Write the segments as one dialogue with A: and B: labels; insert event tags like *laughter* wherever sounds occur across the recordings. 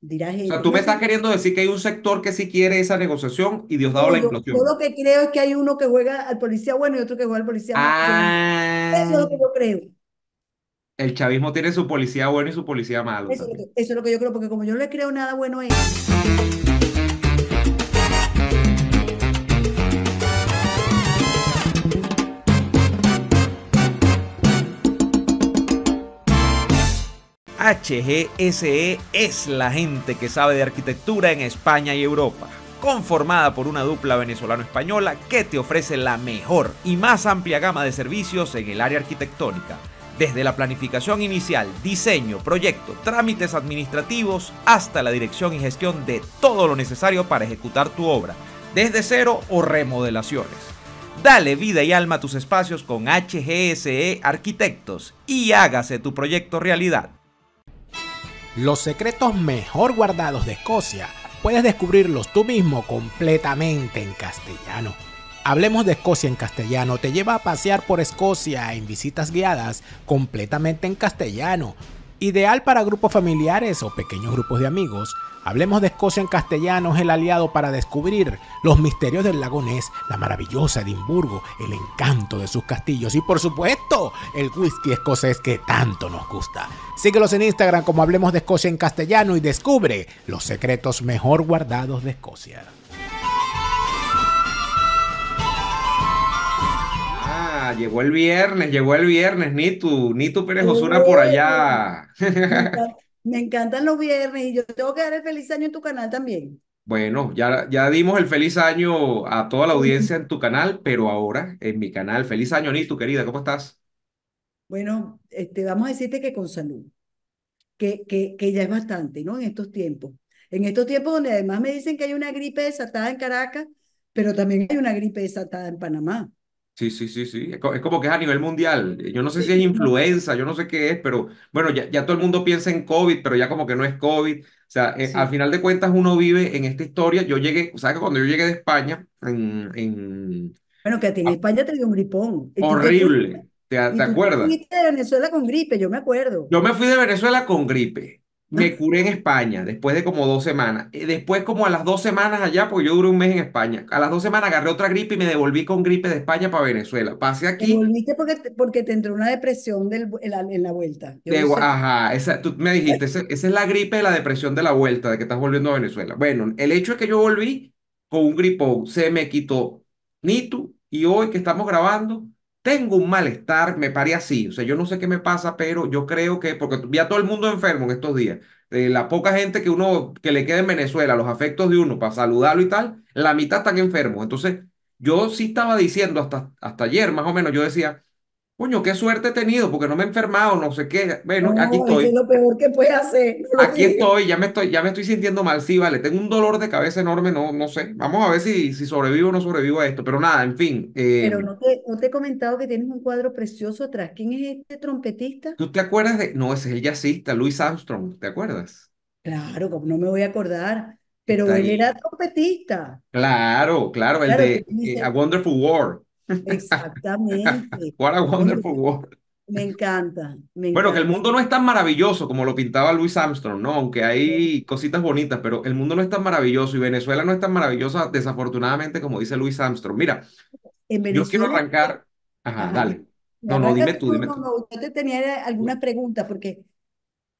A: o sea, tú me estás queriendo decir que hay un sector que sí quiere esa negociación y Dios dado la implosión. Yo, lo
B: que creo es que hay uno que juega al policía bueno y otro que juega al policía malo. Eso es lo ah. que yo creo.
A: El chavismo tiene su policía bueno y su policía malo. Eso,
B: es lo que, yo creo, porque como yo no le creo nada bueno a él...
A: HGSE es la gente que sabe de arquitectura en España y Europa conformada por una dupla venezolano-española que te ofrece la mejor y más amplia gama de servicios en el área arquitectónica, desde la planificación inicial, diseño, proyecto, trámites administrativos, hasta la dirección y gestión de todo lo necesario para ejecutar tu obra, desde cero o remodelaciones. Dale vida y alma a tus espacios con HGSE Arquitectos y hágase tu proyecto realidad los secretos mejor guardados de Escocia, puedes descubrirlos tú mismo completamente en castellano. Hablemos de Escocia en castellano te lleva a pasear por Escocia en visitas guiadas completamente en castellano Ideal para grupos familiares o pequeños grupos de amigos, Hablemos de Escocia en castellano es el aliado para descubrir los misterios del lago Ness, la maravillosa Edimburgo, el encanto de sus castillos y por supuesto el whisky escocés que tanto nos gusta. Síguelos en Instagram como Hablemos de Escocia en castellano y descubre los secretos mejor guardados de Escocia. llegó el viernes, llegó el viernes, Nitu, tú, Pérez Osuna por allá. *laughs*
B: Me, encantan los viernes y yo tengo que dar el feliz año en tu canal también.
A: Bueno, ya, ya dimos el feliz año a toda la *laughs* audiencia en tu canal, pero ahora en mi canal. Feliz año, Nitu, querida, ¿cómo estás?
B: Bueno, este, vamos a decirte que con salud, que, que, que ya es bastante, ¿no? En estos tiempos. En estos tiempos donde además me dicen que hay una gripe desatada en Caracas, pero también hay una gripe desatada en Panamá.
A: Sí, sí, sí, sí. Es como que es a nivel mundial. Eh, yo no sé si es influenza, yo no sé qué es, pero bueno, ya, ya todo el mundo piensa en COVID, pero ya como que no es COVID. O sea, eh, al final de cuentas uno vive en esta historia. Yo llegué, ¿sabes? que Cuando yo llegué de España, en, en-
B: Bueno, que a ti en España te dio un gripón. horrible,
A: ¿te, te acuerdas? fuiste
B: de Venezuela con gripe, yo me acuerdo.
A: Yo me fui de Venezuela con gripe me ah. curé en España después de como dos semanas. Eh, después como a las dos semanas allá, porque yo duré un mes en España. A las dos semanas agarré otra gripe y me devolví con gripe de España para Venezuela. Pasé aquí. Te volviste porque
B: porque te entró una depresión del, en, la, vuelta.
A: Ajá, tú me dijiste, esa, es la gripe de la depresión de la vuelta, de que estás volviendo a Venezuela. Bueno, el hecho es que yo volví con un gripón, se me quitó Nitu y hoy que estamos grabando, tengo un malestar, me paré así, o sea, yo no sé qué me pasa, pero yo creo que, porque vi a todo el mundo enfermo en estos días, de eh, la poca gente que uno, que le queda en Venezuela, los afectos de uno para saludarlo y tal, la mitad están enfermos, entonces yo sí estaba diciendo hasta, hasta ayer más o menos, yo decía, coño, qué suerte he tenido porque no me he enfermado, no sé qué. Bueno, aquí estoy. es
B: lo peor que puede hacer. aquí
A: estoy, ya me estoy, ya me estoy sintiendo mal. Sí, vale, tengo un dolor de cabeza enorme, no, no sé. Vamos a ver si, si sobrevivo o no sobrevivo a esto, pero nada, en fin. Eh, pero no
B: te, he comentado que tienes un cuadro precioso atrás. ¿Quién es este trompetista?
A: ¿Tú te acuerdas de? No, ese es el jazzista, Louis Armstrong, ¿te acuerdas?
B: Claro, no me voy a acordar. Pero él era trompetista.
A: Claro, claro, el de eh, A Wonderful War.
B: Exactamente.
A: *laughs*
B: Me encanta, Bueno, que
A: el mundo no es tan maravilloso como lo pintaba Luis Armstrong, ¿no? Aunque hay cositas bonitas, pero el mundo no es tan maravilloso y Venezuela no es tan maravillosa, desafortunadamente, como dice Luis Armstrong. Mira, yo quiero arrancar. Eh, ajá, dale. No, no, dime tú, dime tú.
B: yo te tenía alguna pregunta, porque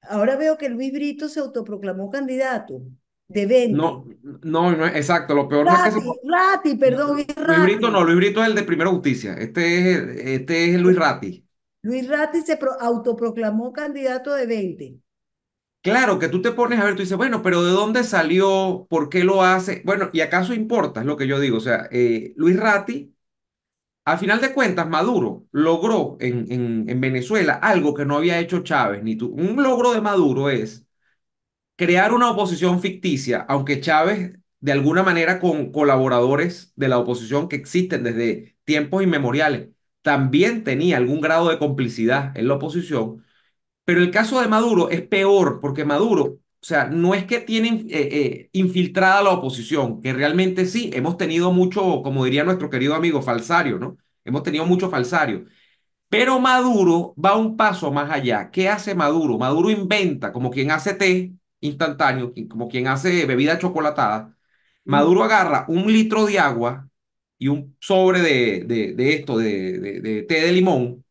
B: ahora veo que Luis Brito se autoproclamó candidato
A: de 20. No, no, no exacto, lo peor es que...
B: Rati, perdón, Luis Luis Brito
A: no, Luis Brito es el de Primera Justicia, este es, este es Luis Ratti
B: Luis Ratti se autoproclamó candidato de 20.
A: Claro, que tú te pones a ver, tú dices, bueno, pero ¿de dónde salió? ¿Por qué lo hace? Bueno, ¿y acaso importa? Es lo que yo digo. O sea, eh, Luis Ratti, al final de cuentas, Maduro logró en, en, en Venezuela algo que no había hecho Chávez, ni tú. Un logro de Maduro es crear una oposición ficticia, aunque Chávez de alguna manera con colaboradores de la oposición que existen desde tiempos inmemoriales, también tenía algún grado de complicidad en la oposición, pero el caso de Maduro es peor porque Maduro, o sea, no es que tiene eh, eh, infiltrada la oposición, que realmente sí, hemos tenido mucho, como diría nuestro querido amigo, falsario, ¿no? Hemos tenido mucho falsario. Pero Maduro va un paso más allá. ¿Qué hace Maduro? Maduro inventa, como quien hace té, instantáneo, como quien hace bebida chocolatada, Maduro agarra un litro de agua y un sobre de, esto, de, té de limón,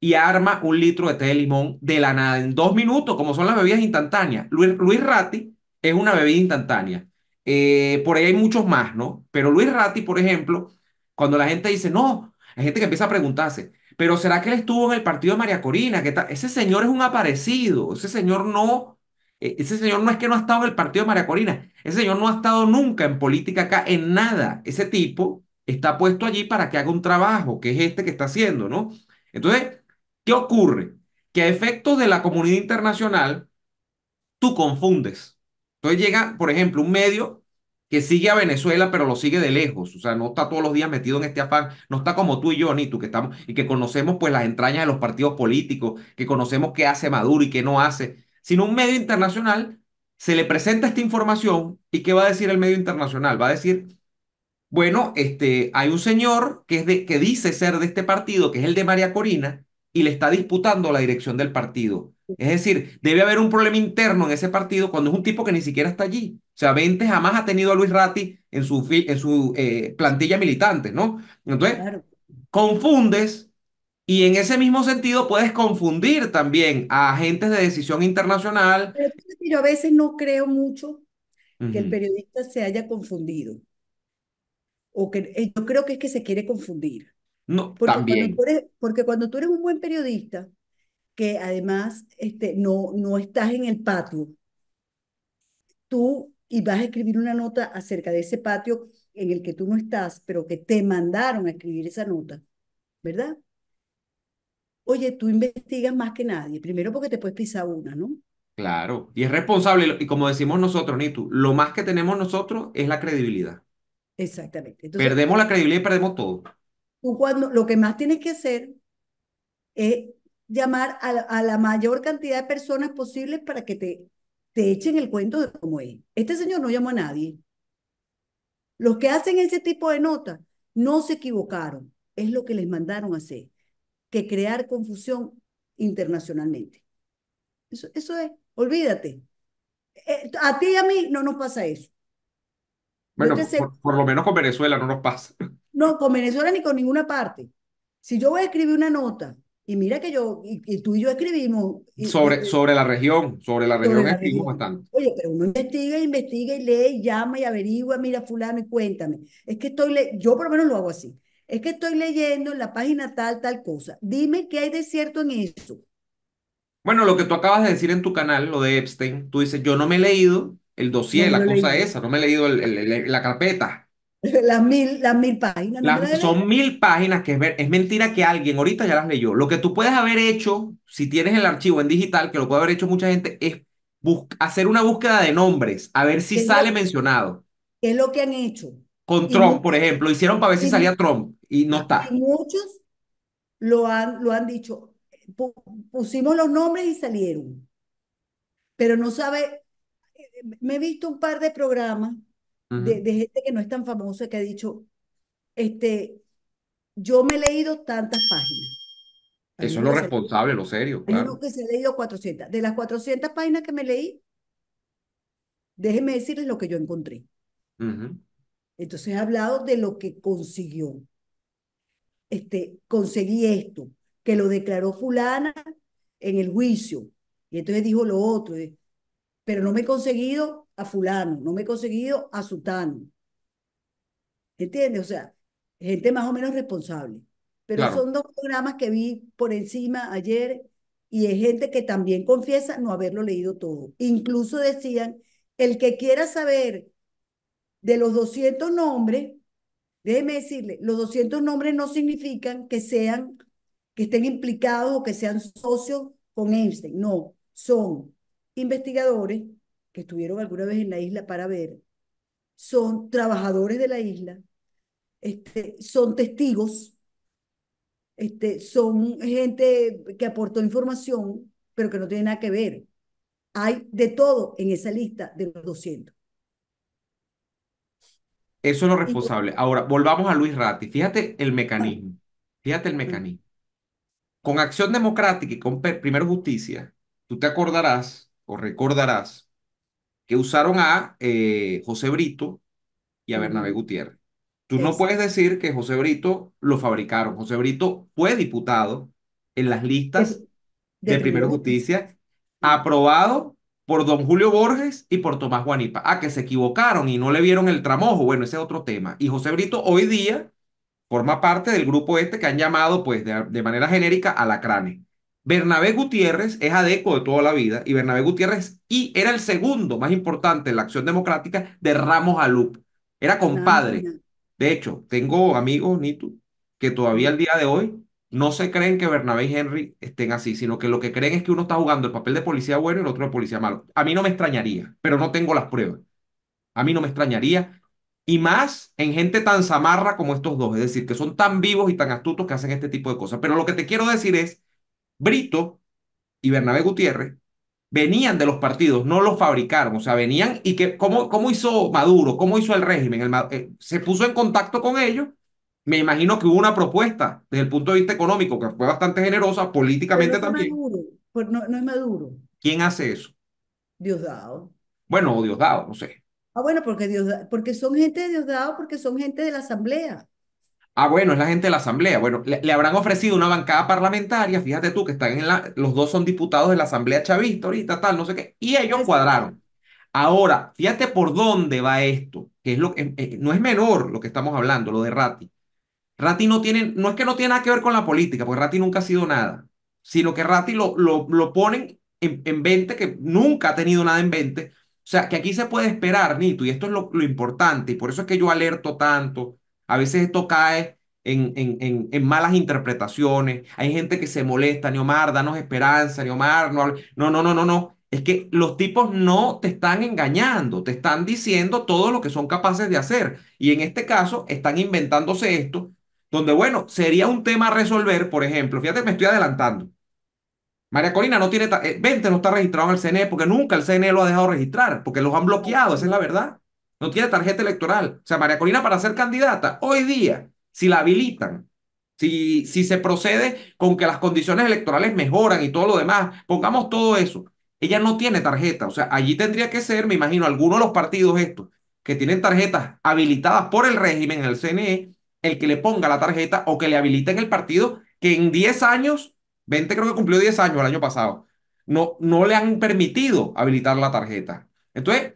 A: y arma un litro de té de limón de la nada, en dos minutos, como son las bebidas instantáneas. Luis, Ratti es una bebida instantánea. Eh, por ahí hay muchos más, ¿no? Pero Luis Ratti, por ejemplo, cuando la gente dice, no, hay gente que empieza a preguntarse, pero ¿será que él estuvo en el partido de María Corina? Ese señor es un aparecido, ese señor no eh, ese señor no es que no ha estado en el partido de María Corina. ese señor no ha estado nunca en política acá, en nada. Ese tipo está puesto allí para que haga un trabajo, que es este que está haciendo, ¿no? Entonces, ¿qué ocurre? Que a efectos de la comunidad internacional, tú confundes. Entonces llega, por ejemplo, un medio que sigue a Venezuela, pero lo sigue de lejos. O sea, no está todos los días metido en este afán. No está como tú y yo, ni tú, que estamos y que conocemos pues las entrañas de los partidos políticos, que conocemos qué hace Maduro y qué no hace sino un medio internacional, se le presenta esta información y ¿qué va a decir el medio internacional? Va a decir, bueno, este, hay un señor que, es de, que dice ser de este partido, que es el de María Corina, y le está disputando la dirección del partido. Es decir, debe haber un problema interno en ese partido cuando es un tipo que ni siquiera está allí. O sea, Vente jamás ha tenido a Luis Ratti en su, en su eh, plantilla militante, ¿no? Entonces, confundes y en ese mismo sentido puedes confundir también a agentes de decisión internacional. Pero,
B: a veces no creo mucho que el periodista se haya confundido. O que, eh, yo creo que es que se quiere confundir.
A: No, porque también. Cuando tú
B: eres, porque cuando tú eres un buen periodista, que además este, no, no estás en el patio, tú y vas a escribir una nota acerca de ese patio en el que tú no estás, pero que te mandaron a escribir esa nota, ¿verdad? oye, tú investigas más que nadie, primero porque te puedes pisar una, ¿no?
A: Claro, y es responsable, y como decimos nosotros, Nitu, lo más que tenemos nosotros es la credibilidad.
B: Exactamente. perdemos
A: la credibilidad y perdemos todo.
B: cuando, lo que más tienes que hacer es llamar a, la mayor cantidad de personas posibles para que te, te echen el cuento de cómo es. Este señor no llamó a nadie. Los que hacen ese tipo de notas no se equivocaron, es lo que les mandaron a hacer que crear confusión internacionalmente. Eso, es, olvídate. Eh, a ti y a mí no nos pasa eso.
A: Bueno, por, lo menos con Venezuela no nos pasa. *laughs*
B: No, con Venezuela ni con ninguna parte. Si yo voy a escribir una nota, y mira que yo, y, tú y yo escribimos. sobre,
A: sobre la región, sobre la región bastante.
B: Oye, pero uno investiga, investiga y lee, llama y averigua, mira fulano y cuéntame. Es que estoy, yo por lo menos lo hago así es que estoy leyendo en la página tal, tal cosa. Dime qué hay de cierto en eso.
A: Bueno, lo que tú acabas de decir en tu canal, lo de Epstein, tú dices, yo no me he leído el dossier, la cosa esa, no me he leído la carpeta.
B: *laughs* Las mil, las mil páginas. son
A: mil páginas que es, mentira que alguien ahorita ya las leyó. Lo que tú puedes haber hecho, si tienes el archivo en digital, que lo puede haber hecho mucha gente, es hacer una búsqueda de nombres, a ver si sale mencionado.
B: ¿Qué es lo que han hecho?
A: Con Trump, por ejemplo, hicieron para ver si salía Trump. Y no está.
B: muchos lo han, lo han dicho. Pusimos los nombres y salieron. Pero no sabe, me he visto un par de programas de, gente que no es tan famosa que ha dicho, este, yo me he leído tantas páginas. Eso es lo
A: responsable, lo serio. Claro. que
B: se ha leído 400. De las 400 páginas que me leí, déjeme decirles lo que yo encontré.
A: Entonces
B: he hablado de lo que consiguió este, conseguí esto, que lo declaró fulana en el juicio. Y entonces dijo lo otro, eh, pero no me he conseguido a fulano, no me he conseguido a sutano. entiende? O sea, gente más o menos responsable. Pero son dos programas que vi por encima ayer y es gente que también confiesa no haberlo leído todo. Incluso decían, el que quiera saber de los 200 nombres, Déjeme decirle, los 200 nombres no significan que sean, que estén implicados o que sean socios con Einstein. No, son investigadores que estuvieron alguna vez en la isla para ver, son trabajadores de la isla, este, son testigos, este, son gente que aportó información, pero que no tiene nada que ver. Hay de todo en esa lista de los 200.
A: Eso es lo responsable. Ahora, volvamos a Luis Ratti. Fíjate el mecanismo. Fíjate el mecanismo. Con Acción Democrática y con Primero Justicia, tú te acordarás o recordarás que usaron a eh, José Brito y a Bernabé Gutiérrez. Tú no puedes decir que José Brito lo fabricaron. José Brito fue diputado en las listas de, Primera Primero Justicia, aprobado por don Julio Borges y por Tomás Juanipa. Ah, que se equivocaron y no le vieron el tramojo. Bueno, ese es otro tema. Y José Brito hoy día forma parte del grupo este que han llamado, pues, de, manera genérica, crane Bernabé Gutiérrez es adeco de toda la vida y Bernabé Gutiérrez y era el segundo más importante en la acción democrática de Ramos Alup. Era compadre. Ah. De hecho, tengo amigos, Nitu, que todavía al día de hoy no se creen que Bernabé y Henry estén así, sino que lo que creen es que uno está jugando el papel de policía bueno y el otro de policía malo. A mí no me extrañaría, pero no tengo las pruebas. A mí no me extrañaría. Y más en gente tan zamarra como estos dos, es decir, que son tan vivos y tan astutos que hacen este tipo de cosas. Pero lo que te quiero decir es, Brito y Bernabé Gutiérrez venían de los partidos, no los fabricaron, o sea, venían y que, ¿cómo, cómo hizo Maduro? ¿Cómo hizo el régimen? El, eh, se puso en contacto con ellos me imagino que hubo una propuesta desde el punto de vista económico que fue bastante generosa, políticamente también. Es
B: maduro. Pues no, es maduro.
A: ¿Quién hace eso?
B: Diosdado.
A: Bueno, o Diosdado, no sé.
B: Ah, bueno, porque, porque son gente de Diosdado, porque son gente de la Asamblea.
A: Ah, bueno, es la gente de la Asamblea. Bueno, le, habrán ofrecido una bancada parlamentaria, fíjate tú, que están en la, los dos son diputados de la Asamblea Chavista ahorita, tal, no sé qué, y ellos cuadraron. Ahora, fíjate por dónde va esto, que es lo que eh, eh, no es menor lo que estamos hablando, lo de Ratti. Rati no tiene, no es que no tiene nada que ver con la política, porque Rati nunca ha sido nada, sino que Rati lo, lo, ponen en, en 20, que nunca ha tenido nada en 20. O sea, que aquí se puede esperar, Nito, y esto es lo, importante, y por eso es que yo alerto tanto. A veces esto cae en, en, malas interpretaciones. Hay gente que se molesta, Neomar, danos esperanza, Neomar, no, no, no, no. no. Es que los tipos no te están engañando, te están diciendo todo lo que son capaces de hacer. Y en este caso, están inventándose esto donde, bueno, sería un tema a resolver, por ejemplo, fíjate, me estoy adelantando. María Corina no tiene, eh, vente, 20 no está registrado en el CNE porque nunca el CNE lo ha dejado registrar, porque los han bloqueado, esa es la verdad. No tiene tarjeta electoral. O sea, María Corina para ser candidata, hoy día, si la habilitan, si, si se procede con que las condiciones electorales mejoran y todo lo demás, pongamos todo eso, ella no tiene tarjeta. O sea, allí tendría que ser, me imagino, alguno de los partidos estos que tienen tarjetas habilitadas por el régimen en el CNE el que le ponga la tarjeta o que le habiliten el partido, que en 10 años, 20 creo que cumplió 10 años el año pasado, no, no le han permitido habilitar la tarjeta. Entonces,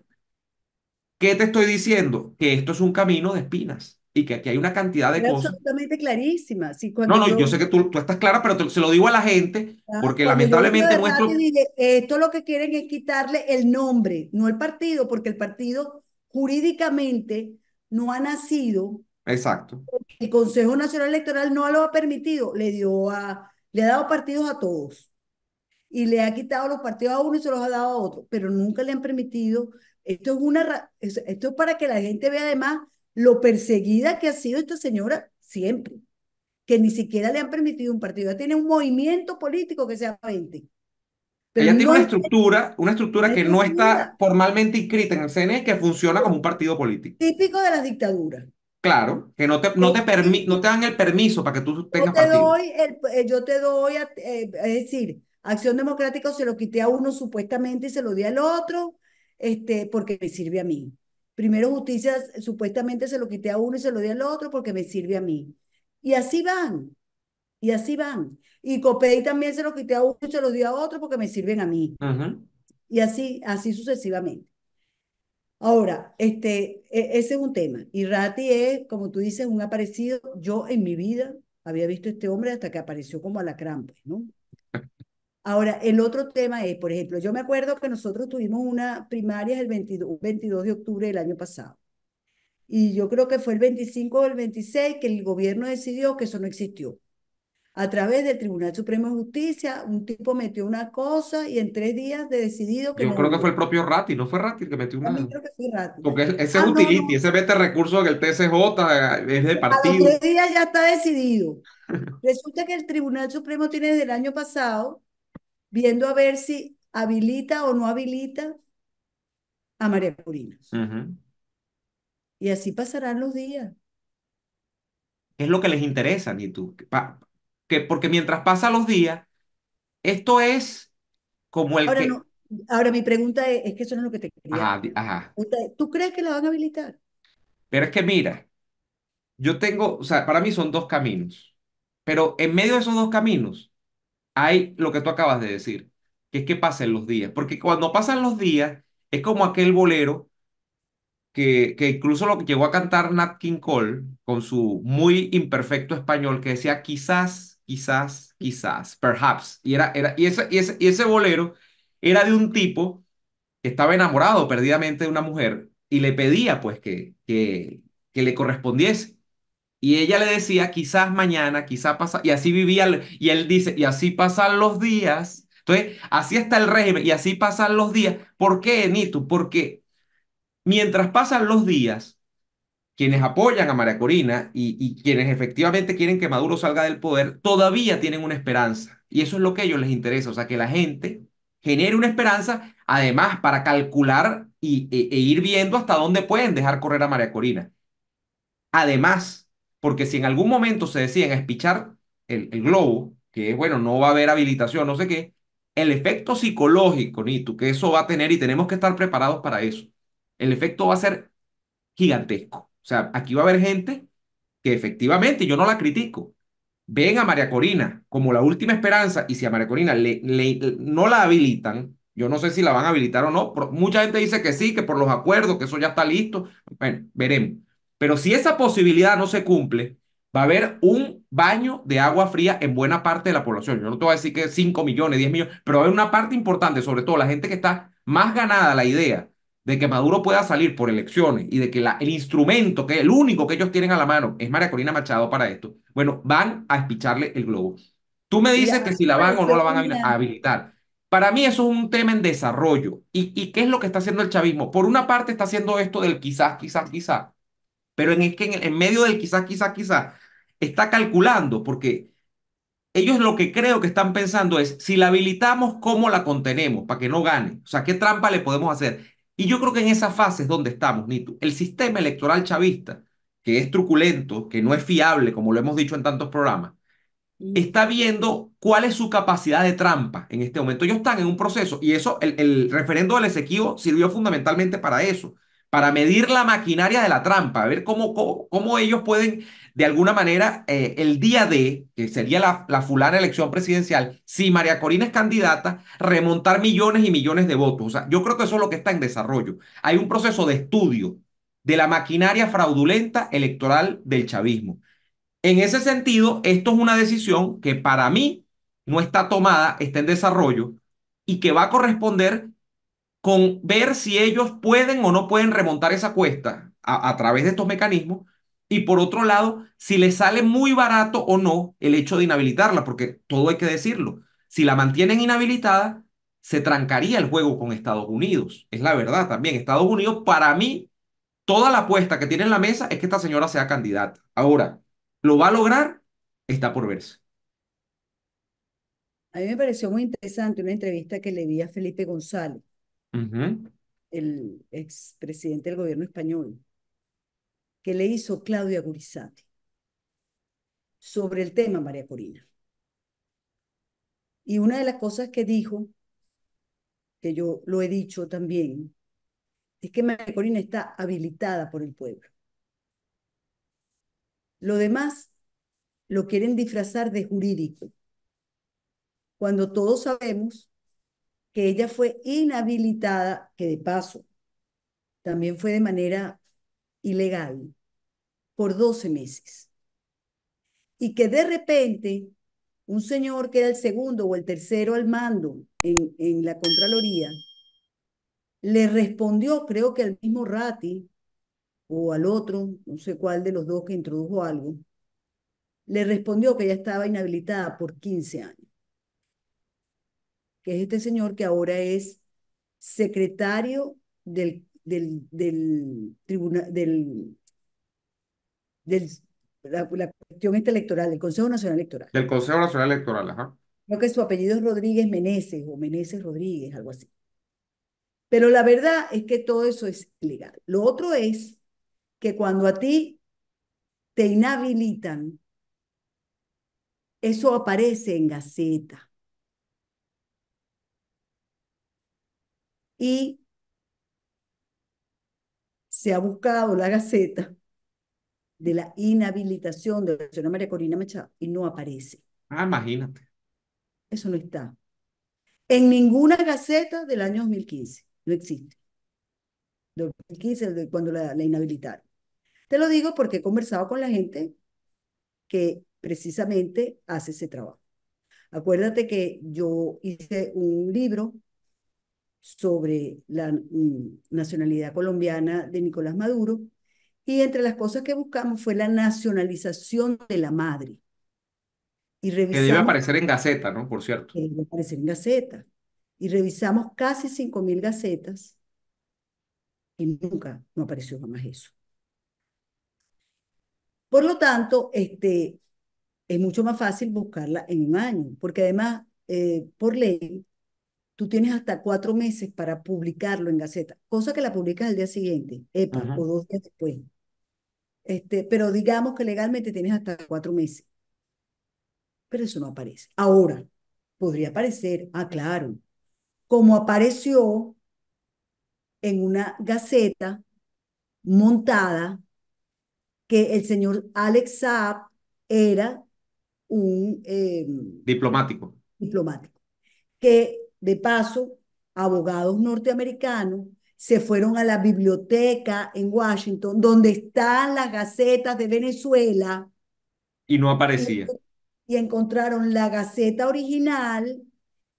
A: ¿qué te estoy diciendo? Que esto es un camino de espinas y que aquí hay una cantidad de cosas.
B: Absolutamente clarísima. no, no, yo... sé
A: que tú, estás clara, pero se lo digo a la gente, ah, porque lamentablemente nuestro...
B: esto lo que quieren es quitarle el nombre, no el partido, porque el partido jurídicamente no ha nacido Exacto. El Consejo Nacional Electoral no lo ha permitido, le dio a, le ha dado partidos a todos y le ha quitado los partidos a uno y se los ha dado a otro, pero nunca le han permitido. Esto es una, esto es para que la gente vea además lo perseguida que ha sido esta señora siempre, que ni siquiera le han permitido un partido. ya tiene un movimiento político que sea 20.
A: tiene una estructura, una estructura que no está formalmente inscrita en el CNE que funciona como un partido político.
B: Típico de las dictaduras.
A: Claro, que no te, no te, no te dan el permiso para que tú tengas eh, yo te Doy
B: yo te doy, es decir, Acción Democrática se lo quité a uno supuestamente y se lo di al otro, este, porque me sirve a mí. Primero Justicia supuestamente se lo quité a uno y se lo di al otro porque me sirve a mí. Y así van, y así van. Y COPEI también se lo quité a uno y se lo di a otro porque me sirven a mí. Y así, así sucesivamente. Ahora, este, e, ese es un tema. Y Rati es, como tú dices, un aparecido. Yo en mi vida había visto este hombre hasta que apareció como a pues, ¿no? *laughs* Ahora, el otro tema es, por ejemplo, yo me acuerdo que nosotros tuvimos una primaria el 22, 22 de octubre del año pasado. Y yo creo que fue el 25 o el 26 que el gobierno decidió que eso no existió a través del Tribunal Supremo de Justicia, un tipo metió una cosa y en tres días de decidido que... Yo creo que fue el
A: propio Ratti, no fue Ratti el que metió una... Yo creo
B: que fue Ratti.
A: Porque ese ah, es utility, ese mete recursos que el TCJ, es de partido. A tres
B: días ya está decidido. *laughs* Resulta que el Tribunal Supremo tiene desde el año pasado viendo a ver si habilita o no habilita a María Purinas Y así pasarán los días.
A: Es lo que les interesa, ni tú porque mientras pasan los días, esto es como el ahora que...
B: ahora mi pregunta es, que eso no es lo que te
A: quería. Ajá,
B: ¿Tú crees que la van a habilitar?
A: Pero es que mira, yo tengo, o sea, para mí son dos caminos, pero en medio de esos dos caminos hay lo que tú acabas de decir, que es que pasen los días, porque cuando pasan los días es como aquel bolero que, que incluso lo que llegó a cantar Nat King Cole con su muy imperfecto español que decía quizás quizás, quizás, perhaps. Y, era, era, y, ese, ese, ese bolero era de un tipo que estaba enamorado perdidamente de una mujer y le pedía pues que, que, que le correspondiese. Y ella le decía, quizás mañana, quizás pasa, y así vivía, y él dice, y así pasan los días. Entonces, así está el régimen, y así pasan los días. ¿Por qué, Nito? Porque mientras pasan los días, quienes apoyan a María Corina y, quienes efectivamente quieren que Maduro salga del poder, todavía tienen una esperanza. Y eso es lo que a ellos les interesa, o sea, que la gente genere una esperanza, además, para calcular y, e, e ir viendo hasta dónde pueden dejar correr a María Corina. Además, porque si en algún momento se deciden espichar el, globo, que es bueno, no va a haber habilitación, no sé qué, el efecto psicológico, Nito, que eso va a tener y tenemos que estar preparados para eso, el efecto va a ser gigantesco. O sea, aquí va a haber gente que efectivamente, yo no la critico, ven a María Corina como la última esperanza y si a María Corina no la habilitan, yo no sé si la van a habilitar o no, mucha gente dice que sí, que por los acuerdos, que eso ya está listo, bueno, veremos. Pero si esa posibilidad no se cumple, va a haber un baño de agua fría en buena parte de la población. Yo no te voy a decir que 5 millones, 10 millones, pero hay una parte importante, sobre todo la gente que está más ganada la idea de que Maduro pueda salir por elecciones y de que el instrumento, que es el único que ellos tienen a la mano es María Corina Machado para esto, bueno, van a espicharle el globo. Tú me dices que si la van o no la van a habilitar. Para mí eso es un tema en desarrollo. ¿Y, ¿Y qué es lo que está haciendo el chavismo? Por una parte está haciendo esto del quizás, quizás, quizás. Pero en, es que en, en medio del quizás, quizás, quizás, está calculando porque ellos lo que creo que están pensando es, si la habilitamos, ¿cómo la contenemos para que no gane? O sea, ¿qué trampa le podemos hacer? Y yo creo que en esa fase es donde estamos, Nitu. El sistema electoral chavista, que es truculento, que no es fiable, como lo hemos dicho en tantos programas, está viendo cuál es su capacidad de trampa en este momento. Ellos están en un proceso y eso, el, el referendo del Esequibo sirvió fundamentalmente para eso, para medir la maquinaria de la trampa, a ver cómo, cómo, ellos pueden, de alguna manera, eh, el día de, que sería la, la, fulana elección presidencial, si María Corina es candidata, remontar millones y millones de votos. O sea, yo creo que eso es lo que está en desarrollo. Hay un proceso de estudio de la maquinaria fraudulenta electoral del chavismo. En ese sentido, esto es una decisión que para mí no está tomada, está en desarrollo y que va a corresponder con ver si ellos pueden o no pueden remontar esa cuesta a, través de estos mecanismos y por otro lado, si les sale muy barato o no el hecho de inhabilitarla, porque todo hay que decirlo, si la mantienen inhabilitada, se trancaría el juego con Estados Unidos. Es la verdad también. Estados Unidos, para mí, toda la apuesta que tiene en la mesa es que esta señora sea candidata. Ahora, ¿lo va a lograr? Está por verse.
B: A mí me pareció muy interesante una entrevista que le di a Felipe González el expresidente del gobierno español, que le hizo Claudia Gurizati sobre el tema María Corina. Y una de las cosas que dijo, que yo lo he dicho también, es que María Corina está habilitada por el pueblo. Lo demás lo quieren disfrazar de jurídico, cuando todos sabemos que ella fue inhabilitada, que de paso también fue de manera ilegal, por 12 meses. Y que de repente un señor que era el segundo o el tercero al mando en, en la Contraloría, le respondió, creo que al mismo Rati o al otro, no sé cuál de los dos que introdujo algo, le respondió que ella estaba inhabilitada por 15 años que es este señor que ahora es secretario del, del, tribunal, del, la, la, cuestión electoral, del Consejo Nacional Electoral.
A: Del Consejo Nacional Electoral, ajá.
B: Creo que su apellido es Rodríguez Meneses o Meneses Rodríguez, algo así. Pero la verdad es que todo eso es ilegal. Lo otro es que cuando a ti te inhabilitan, eso aparece en Gaceta. y se ha buscado la gaceta de la inhabilitación de la señora María Corina Machado y no aparece.
A: Ah, imagínate.
B: Eso no está. En ninguna gaceta del año 2015. No existe. 2015, cuando la, la inhabilitaron. Te lo digo porque he conversado con la gente que precisamente hace ese trabajo. Acuérdate que yo hice un libro sobre la mm, nacionalidad colombiana de Nicolás Maduro. Y entre las cosas que buscamos fue la nacionalización de la madre. Y revisamos, que debe aparecer
A: en Gaceta, ¿no? Por cierto.
B: Que debe aparecer en Gaceta. Y revisamos casi 5.000 gacetas y nunca no apareció jamás eso. Por lo tanto, este, es mucho más fácil buscarla en un año, porque además, eh, por ley, tú tienes hasta cuatro meses para publicarlo en Gaceta, cosa que la publicas el día siguiente, o dos días después. Este, pero digamos que legalmente tienes hasta cuatro meses. Pero eso no aparece. Ahora, podría aparecer, ah, como apareció en una Gaceta montada que el señor Alex Saab era un... Em,
A: diplomático.
B: Diplomático. Que de paso, abogados norteamericanos, se fueron a la biblioteca en Washington, donde están las gacetas de Venezuela.
A: Y no aparecía.
B: Y encontraron la gaceta original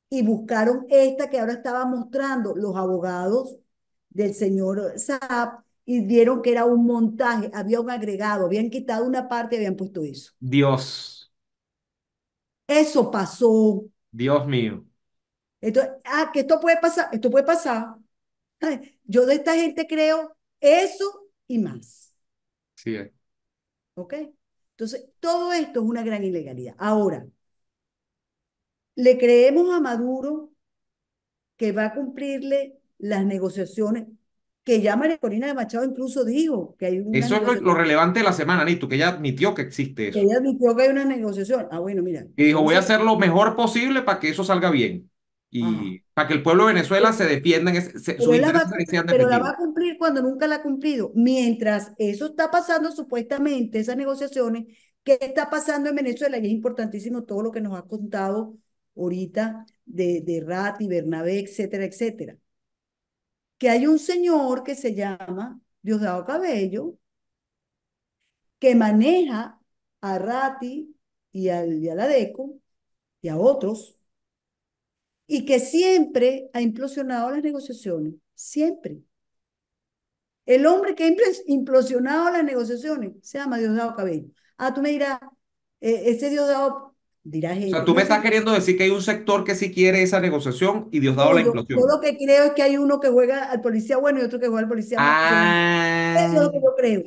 B: y buscaron esta que ahora estaba mostrando los abogados del señor Saab y vieron que era un montaje, habían agregado, habían quitado una parte y habían puesto eso.
A: Dios.
B: Eso pasó.
A: Dios mío.
B: Entonces, ah, que esto puede pasar, esto puede pasar. Yo de esta gente creo eso y más. Sí. Eh. ¿Ok? Entonces, todo esto es una gran ilegalidad. Ahora, le creemos a Maduro que va a cumplirle las negociaciones que ya María Corina de Machado incluso dijo que hay una Eso es lo,
A: relevante de la semana, Nito, que ella admitió que existe eso. Que
B: ella admitió que hay una negociación. Ah, bueno, mira.
A: Y dijo, voy a hacer lo mejor posible para que eso salga bien y para que el pueblo de Venezuela se defienda, en pero, la va, a
B: cumplir cuando nunca la ha cumplido. Mientras eso está pasando supuestamente, esas negociaciones, ¿qué está pasando en Venezuela? Y es importantísimo todo lo que nos ha contado ahorita de, de Ratti, Bernabé, etcétera, etcétera. Que hay un señor que se llama Diosdado Cabello, que maneja a Ratti y, al, y a la DECO y a otros y que siempre ha implosionado las negociaciones, siempre. El hombre que ha implosionado las negociaciones se llama Diosdado Cabello. Ah, tú me dirás, eh, ese Diosdado, dirás... O sea, tú me estás
A: queriendo decir que hay un sector que sí quiere esa negociación y Diosdado la implosión. Yo, lo
B: que creo es que hay uno que juega al policía bueno y otro que juega al policía malo. Ah. Eso es lo que yo creo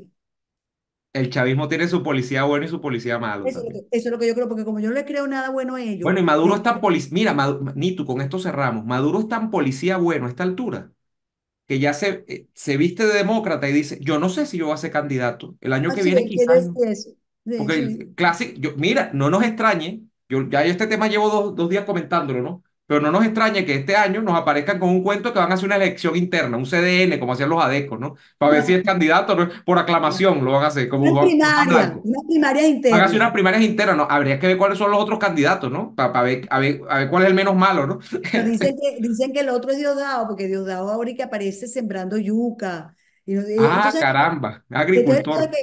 A: el chavismo tiene su policía bueno y su policía malo. Eso,
B: es lo que yo creo, porque como yo no le creo nada bueno a ellos. Bueno, y Maduro
A: está policía. Mira, ni Nitu, con esto cerramos. Maduro está en policía bueno a esta altura que ya se, eh, se viste de demócrata y dice: Yo no sé si yo voy a ser candidato. El año ah, que viene, quizás. porque clásico, yo, mira, no nos extrañe. Yo, ya este tema llevo dos, dos días comentándolo, ¿no? Pero no nos extrañe que este año nos aparezcan con un cuento que van a hacer una elección interna, un CDN, como hacían los ADECOS, ¿no? Para ver si el candidato, ¿no? por aclamación lo van a hacer. Como una primaria,
B: una primaria interna. Van a hacer unas
A: primarias internas, ¿no? Habría que ver cuáles son los otros candidatos, ¿no? Para, ver, a ver, cuál es el menos malo, ¿no?
B: dicen, que, el otro es Diosdado, porque Diosdado ahorita aparece sembrando yuca. Y ah, caramba, agricultor. Que,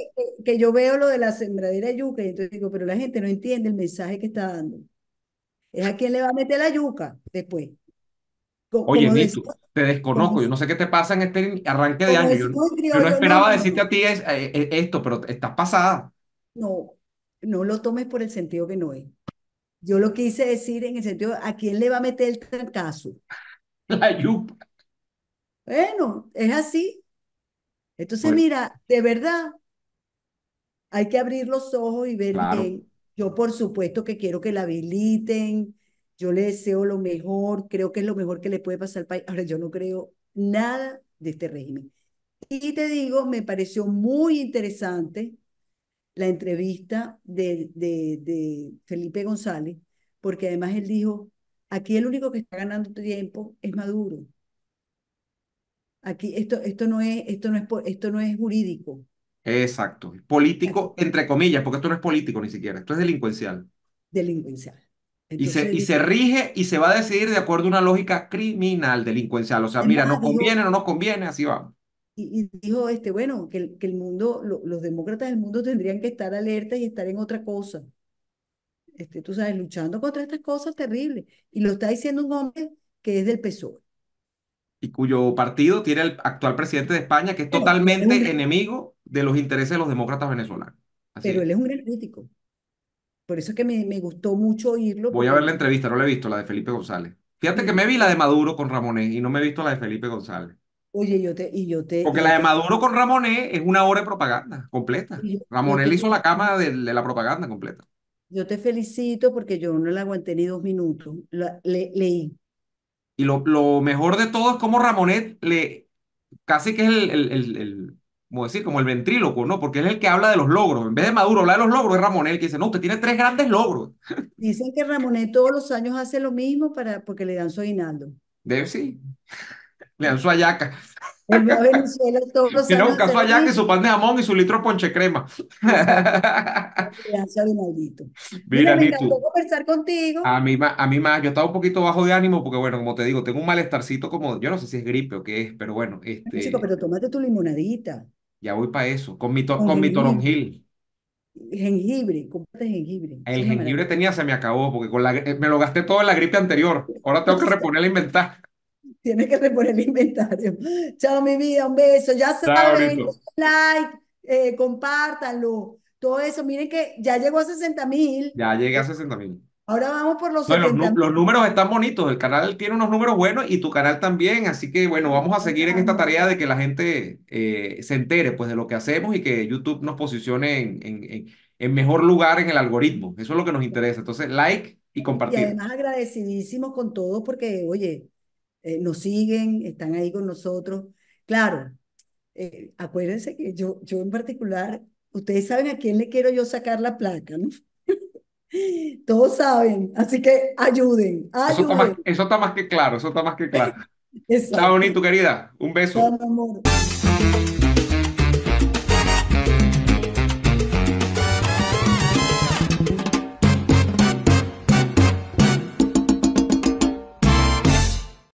B: que, yo veo lo de la sembradera yuca y entonces digo, pero la gente no entiende el mensaje que está dando es a quién le va a meter la yuca después. Oye, Nito,
A: te desconozco, yo no sé qué te pasa en este arranque de año. Yo, no esperaba decirte a ti eh, eh, esto, pero estás pasada.
B: No, no lo tomes por el sentido que no es. Yo lo quise decir en el sentido, ¿a quién le va a meter el trancazo? La yuca. Bueno, es así. Entonces, mira, de verdad, hay que abrir los ojos y ver bien yo por supuesto que quiero que la habiliten, yo le deseo lo mejor, creo que es lo mejor que le puede pasar al país. Ahora, yo no creo nada de este régimen. Y te digo, me pareció muy interesante la entrevista de, de, Felipe González, porque además él dijo, aquí el único que está ganando tiempo es Maduro. Aquí esto, esto, no es, esto, no es, esto no es jurídico,
A: Exacto. Político, entre comillas, porque esto no es político ni siquiera, esto es delincuencial. Delincuencial. y, se, rige y se va a decidir de acuerdo a una lógica criminal, delincuencial. O sea, mira, nos conviene, no nos conviene, así vamos.
B: Y, dijo, este, bueno, que el, que el mundo, los demócratas del mundo tendrían que estar alerta y estar en otra cosa. Este, tú sabes, luchando contra estas cosas terribles. Y lo está diciendo un hombre que es del PSOE
A: y cuyo partido tiene el actual presidente de España, que es totalmente enemigo de los intereses de los demócratas venezolanos.
B: pero él es un gran crítico. Por eso es que me, gustó mucho oírlo. Voy a ver la
A: entrevista, no la he visto, la de Felipe González. Fíjate que me vi la de Maduro con Ramonés y no me he visto la de Felipe González.
B: Oye, yo te, y yo te. Porque la de Maduro
A: con Ramonés es una hora de propaganda completa. Ramonés hizo la cama de, la propaganda completa.
B: Yo te felicito porque yo no la aguanté ni dos minutos. leí
A: y lo, mejor de todo es cómo Ramonet le casi que es el, el, como decir, como el ventríloco, ¿no? Porque es el que habla de los logros. En vez de Maduro hablar de los logros, es el que dice, no, usted tiene tres grandes logros.
B: *laughs* Dicen que Ramonet todos los años hace lo mismo para, porque le dan su aguinaldo.
A: Debe sí. Le lanzó a Yaca.
B: a Que a y
A: su pan de jamón y su litro ponche crema. Gracias,
B: *laughs* maldito. Mira, Mira me encantó conversar contigo.
A: A mí, a mí más, yo estaba un poquito bajo de ánimo porque, bueno, como te digo, tengo un malestarcito como, yo no sé si es gripe o qué es, pero bueno. Este, chico,
B: pero tómate tu limonadita.
A: Ya voy para eso, con mi, con, mi toronjil.
B: Jengibre, comparte jengibre. El jengibre
A: tenía, se me acabó, porque con eh, me lo gasté todo en la gripe anterior. Ahora tengo que *laughs* reponer la e inventar.
B: Tienes que reponer el inventario. Chao, mi vida, un beso. Ya saben, like, eh, compártanlo. Todo eso, miren que ya llegó a 60 mil.
A: Ya llegué a 60 mil.
B: Ahora vamos por los, 70, los,
A: números están bonitos, el canal tiene unos números buenos y tu canal también, así que bueno, vamos a seguir en esta tarea de que la gente eh, se entere pues de lo que hacemos y que YouTube nos posicione en, en, mejor lugar en el algoritmo, eso es lo que nos interesa, entonces like y compartir. Y además
B: agradecidísimos con todos porque, oye, eh, nos siguen, están ahí con nosotros. Claro, eh, acuérdense que yo, yo en particular, ustedes saben a quién le quiero yo sacar la placa, ¿no? *laughs* Todos saben, así que ayuden, ayuden.
A: Eso, está más, que claro, eso está más que claro. *laughs* está bonito, querida. Un beso.